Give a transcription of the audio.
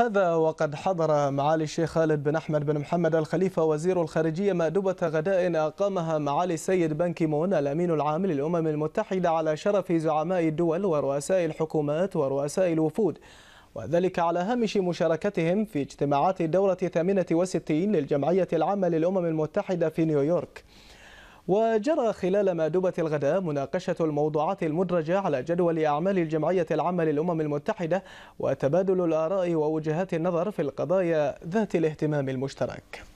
هذا وقد حضر معالي الشيخ خالد بن أحمد بن محمد الخليفة وزير الخارجية مأدبة غداء أقامها معالي السيد بن مون الأمين العام للأمم المتحدة على شرف زعماء الدول ورؤساء الحكومات ورؤساء الوفود وذلك على هامش مشاركتهم في اجتماعات الدورة 68 للجمعية العامة للأمم المتحدة في نيويورك وجرى خلال مأدبة الغداء مناقشة الموضوعات المدرجة على جدول أعمال الجمعية العامة للأمم المتحدة وتبادل الآراء ووجهات النظر في القضايا ذات الاهتمام المشترك